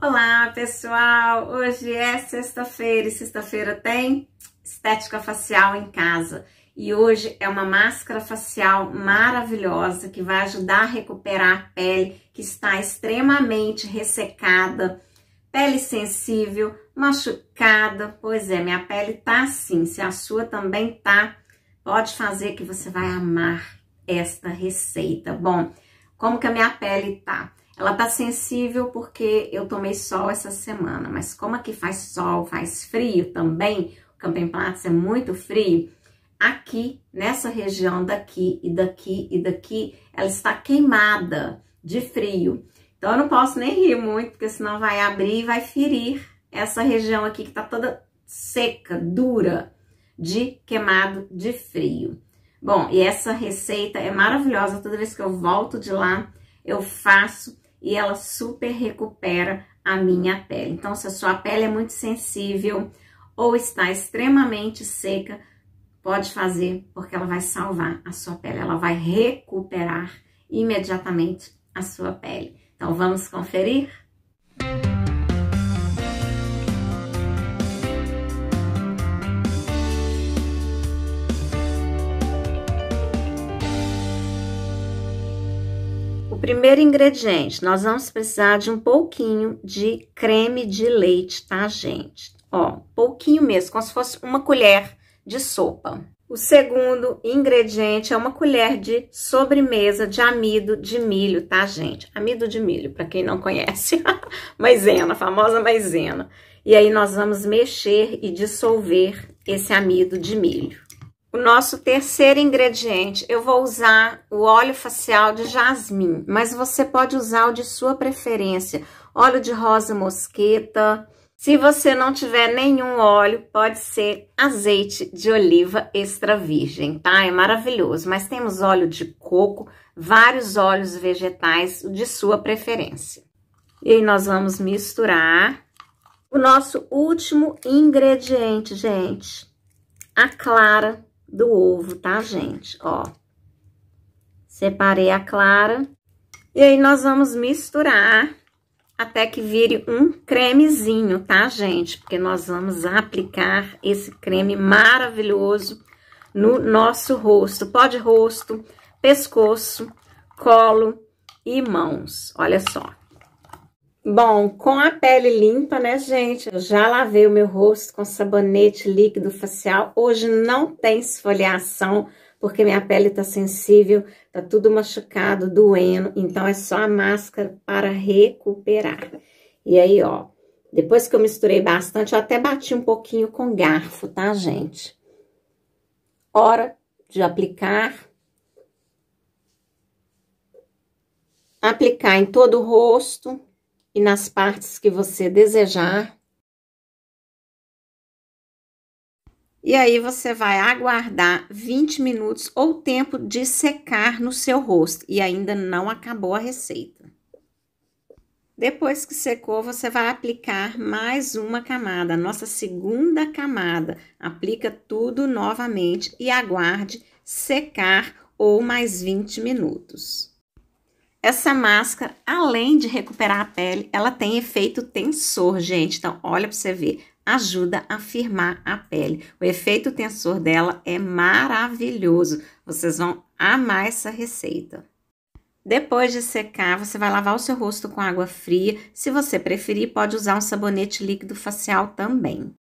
Olá, pessoal! Hoje é sexta-feira e sexta-feira tem estética facial em casa. E hoje é uma máscara facial maravilhosa que vai ajudar a recuperar a pele que está extremamente ressecada, pele sensível, machucada. Pois é, minha pele tá assim, se a sua também tá, pode fazer que você vai amar esta receita. Bom, como que a minha pele tá? Ela tá sensível porque eu tomei sol essa semana, mas como aqui faz sol, faz frio também, o Campemplatz é muito frio, aqui, nessa região daqui e daqui e daqui, ela está queimada de frio. Então, eu não posso nem rir muito, porque senão vai abrir e vai ferir essa região aqui que tá toda seca, dura, de queimado de frio. Bom, e essa receita é maravilhosa, toda vez que eu volto de lá, eu faço e ela super recupera a minha pele. Então, se a sua pele é muito sensível ou está extremamente seca, pode fazer, porque ela vai salvar a sua pele, ela vai recuperar imediatamente a sua pele. Então, vamos conferir? Primeiro ingrediente, nós vamos precisar de um pouquinho de creme de leite, tá, gente? Ó, pouquinho mesmo, como se fosse uma colher de sopa. O segundo ingrediente é uma colher de sobremesa de amido de milho, tá, gente? Amido de milho, para quem não conhece, maisena, famosa maisena. E aí nós vamos mexer e dissolver esse amido de milho o nosso terceiro ingrediente, eu vou usar o óleo facial de jasmim, mas você pode usar o de sua preferência, óleo de rosa mosqueta. Se você não tiver nenhum óleo, pode ser azeite de oliva extra virgem, tá? É maravilhoso, mas temos óleo de coco, vários óleos vegetais de sua preferência. E aí nós vamos misturar o nosso último ingrediente, gente, a clara do ovo, tá, gente? Ó, separei a clara. E aí, nós vamos misturar até que vire um cremezinho, tá, gente? Porque nós vamos aplicar esse creme maravilhoso no nosso rosto. Pode rosto, pescoço, colo e mãos. Olha só. Bom, com a pele limpa, né, gente? Eu já lavei o meu rosto com sabonete líquido facial. Hoje não tem esfoliação, porque minha pele tá sensível, tá tudo machucado, doendo. Então, é só a máscara para recuperar. E aí, ó, depois que eu misturei bastante, eu até bati um pouquinho com garfo, tá, gente? Hora de aplicar. Aplicar em todo o rosto e nas partes que você desejar. E aí você vai aguardar 20 minutos ou tempo de secar no seu rosto e ainda não acabou a receita. Depois que secou, você vai aplicar mais uma camada, nossa segunda camada. Aplica tudo novamente e aguarde secar ou mais 20 minutos. Essa máscara, além de recuperar a pele, ela tem efeito tensor, gente. Então, olha para você ver. Ajuda a firmar a pele. O efeito tensor dela é maravilhoso. Vocês vão amar essa receita. Depois de secar, você vai lavar o seu rosto com água fria. Se você preferir, pode usar um sabonete líquido facial também.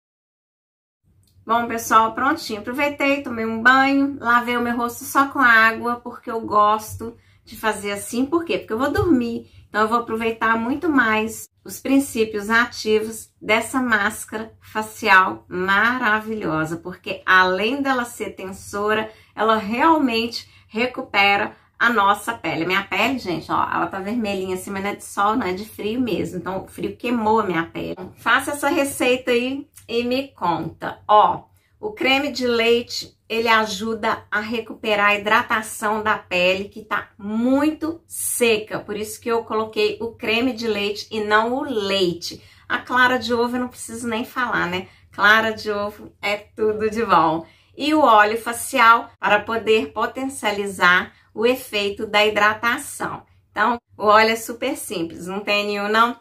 Bom, pessoal, prontinho. Aproveitei, tomei um banho, lavei o meu rosto só com água, porque eu gosto de fazer assim, por quê? Porque eu vou dormir, então eu vou aproveitar muito mais os princípios ativos dessa máscara facial maravilhosa, porque além dela ser tensora, ela realmente recupera a nossa pele. A minha pele, gente, ó, ela tá vermelhinha assim, mas não é de sol, não é de frio mesmo. Então, o frio queimou a minha pele. Faça essa receita aí e me conta. Ó, o creme de leite ele ajuda a recuperar a hidratação da pele que tá muito seca. Por isso que eu coloquei o creme de leite e não o leite. A clara de ovo eu não preciso nem falar, né? Clara de ovo é tudo de bom. E o óleo facial para poder potencializar o efeito da hidratação. Então, o óleo é super simples, não tem nenhum não.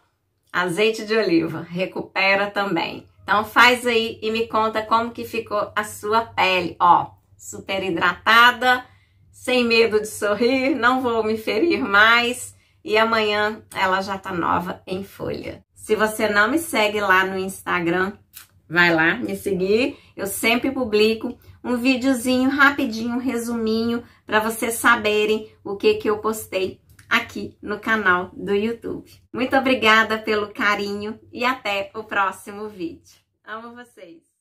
Azeite de oliva recupera também. Então faz aí e me conta como que ficou a sua pele, ó, super hidratada, sem medo de sorrir, não vou me ferir mais e amanhã ela já tá nova em folha. Se você não me segue lá no Instagram, vai lá me seguir. Eu sempre publico um videozinho rapidinho, um resuminho para vocês saberem o que que eu postei aqui no canal do YouTube. Muito obrigada pelo carinho e até o próximo vídeo. Amo vocês!